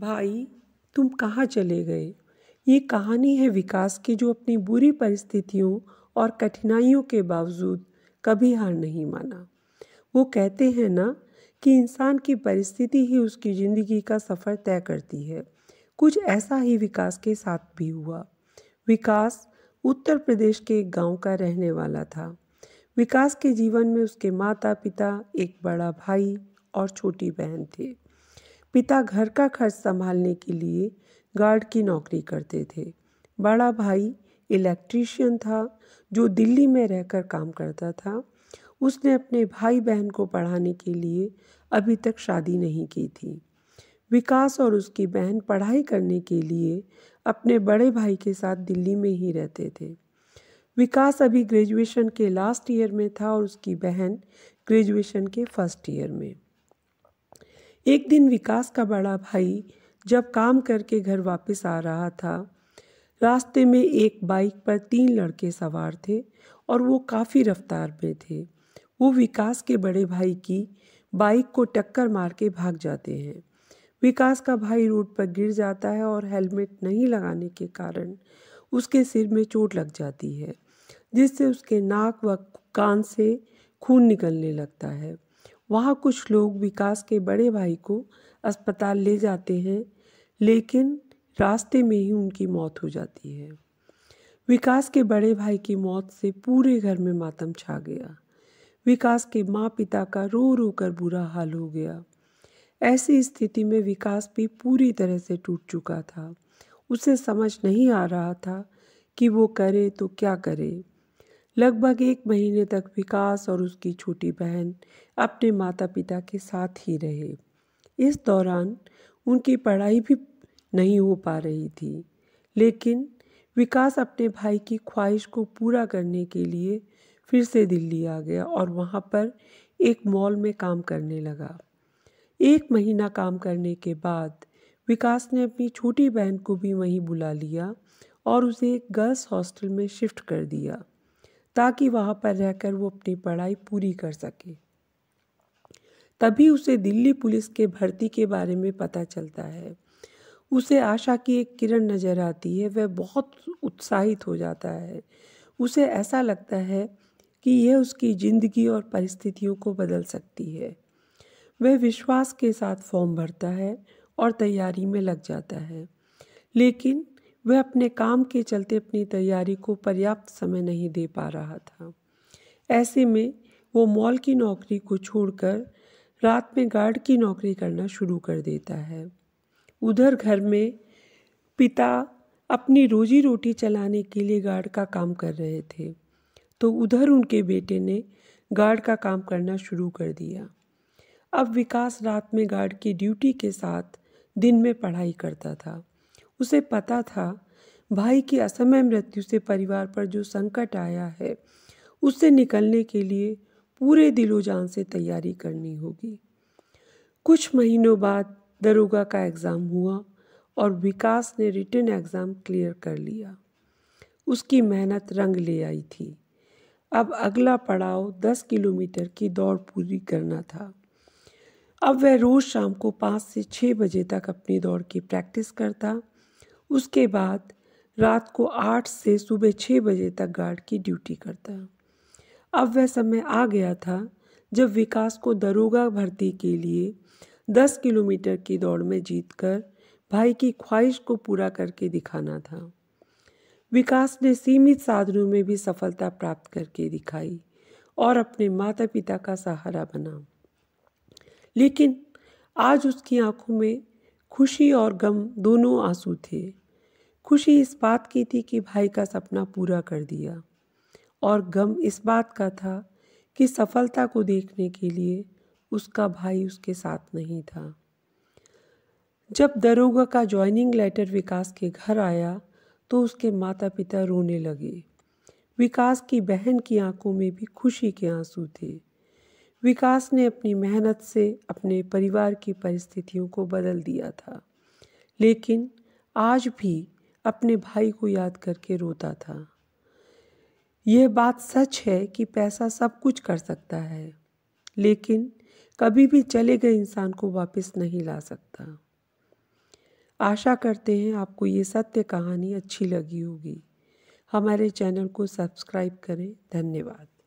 भाई तुम कहाँ चले गए ये कहानी है विकास की जो अपनी बुरी परिस्थितियों और कठिनाइयों के बावजूद कभी हार नहीं माना वो कहते हैं ना कि इंसान की परिस्थिति ही उसकी ज़िंदगी का सफ़र तय करती है कुछ ऐसा ही विकास के साथ भी हुआ विकास उत्तर प्रदेश के एक गांव का रहने वाला था विकास के जीवन में उसके माता पिता एक बड़ा भाई और छोटी बहन थे पिता घर का खर्च संभालने के लिए गार्ड की नौकरी करते थे बड़ा भाई इलेक्ट्रीशियन था जो दिल्ली में रहकर काम करता था उसने अपने भाई बहन को पढ़ाने के लिए अभी तक शादी नहीं की थी विकास और उसकी बहन पढ़ाई करने के लिए अपने बड़े भाई के साथ दिल्ली में ही रहते थे विकास अभी ग्रेजुएशन के लास्ट ईयर में था और उसकी बहन ग्रेजुएशन के फर्स्ट ईयर में एक दिन विकास का बड़ा भाई जब काम करके घर वापस आ रहा था रास्ते में एक बाइक पर तीन लड़के सवार थे और वो काफ़ी रफ्तार में थे वो विकास के बड़े भाई की बाइक को टक्कर मार के भाग जाते हैं विकास का भाई रोड पर गिर जाता है और हेलमेट नहीं लगाने के कारण उसके सिर में चोट लग जाती है जिससे उसके नाक व कान से खून निकलने लगता है वहाँ कुछ लोग विकास के बड़े भाई को अस्पताल ले जाते हैं लेकिन रास्ते में ही उनकी मौत हो जाती है विकास के बड़े भाई की मौत से पूरे घर में मातम छा गया विकास के माँ पिता का रो रो कर बुरा हाल हो गया ऐसी स्थिति में विकास भी पूरी तरह से टूट चुका था उसे समझ नहीं आ रहा था कि वो करे तो क्या करे लगभग एक महीने तक विकास और उसकी छोटी बहन अपने माता पिता के साथ ही रहे इस दौरान उनकी पढ़ाई भी नहीं हो पा रही थी लेकिन विकास अपने भाई की ख्वाहिश को पूरा करने के लिए फिर से दिल्ली आ गया और वहाँ पर एक मॉल में काम करने लगा एक महीना काम करने के बाद विकास ने अपनी छोटी बहन को भी वहीं बुला लिया और उसे एक गर्ल्स हॉस्टल में शिफ्ट कर दिया ताकि वहाँ पर रहकर वो अपनी पढ़ाई पूरी कर सके तभी उसे दिल्ली पुलिस के भर्ती के बारे में पता चलता है उसे आशा की एक किरण नज़र आती है वह बहुत उत्साहित हो जाता है उसे ऐसा लगता है कि यह उसकी ज़िंदगी और परिस्थितियों को बदल सकती है वह विश्वास के साथ फॉर्म भरता है और तैयारी में लग जाता है लेकिन वह अपने काम के चलते अपनी तैयारी को पर्याप्त समय नहीं दे पा रहा था ऐसे में वो मॉल की नौकरी को छोड़कर रात में गार्ड की नौकरी करना शुरू कर देता है उधर घर में पिता अपनी रोजी रोटी चलाने के लिए गार्ड का काम कर रहे थे तो उधर उनके बेटे ने गार्ड का काम करना शुरू कर दिया अब विकास रात में गार्ड की ड्यूटी के साथ दिन में पढ़ाई करता था उसे पता था भाई की असमय मृत्यु से परिवार पर जो संकट आया है उससे निकलने के लिए पूरे दिलो जान से तैयारी करनी होगी कुछ महीनों बाद दरोगा का एग्ज़ाम हुआ और विकास ने रिटर्न एग्ज़ाम क्लियर कर लिया उसकी मेहनत रंग ले आई थी अब अगला पड़ाव दस किलोमीटर की दौड़ पूरी करना था अब वह रोज़ शाम को पाँच से छः बजे तक अपनी दौड़ की प्रैक्टिस करता उसके बाद रात को आठ से सुबह छः बजे तक गार्ड की ड्यूटी करता अब वह समय आ गया था जब विकास को दरोगा भर्ती के लिए दस किलोमीटर की दौड़ में जीतकर भाई की ख्वाहिश को पूरा करके दिखाना था विकास ने सीमित साधनों में भी सफलता प्राप्त करके दिखाई और अपने माता पिता का सहारा बना लेकिन आज उसकी आंखों में खुशी और गम दोनों आंसू थे खुशी इस बात की थी कि भाई का सपना पूरा कर दिया और गम इस बात का था कि सफलता को देखने के लिए उसका भाई उसके साथ नहीं था जब दरोगा का जॉइनिंग लेटर विकास के घर आया तो उसके माता पिता रोने लगे विकास की बहन की आंखों में भी खुशी के आंसू थे विकास ने अपनी मेहनत से अपने परिवार की परिस्थितियों को बदल दिया था लेकिन आज भी अपने भाई को याद करके रोता था यह बात सच है कि पैसा सब कुछ कर सकता है लेकिन कभी भी चले गए इंसान को वापस नहीं ला सकता आशा करते हैं आपको ये सत्य कहानी अच्छी लगी होगी हमारे चैनल को सब्सक्राइब करें धन्यवाद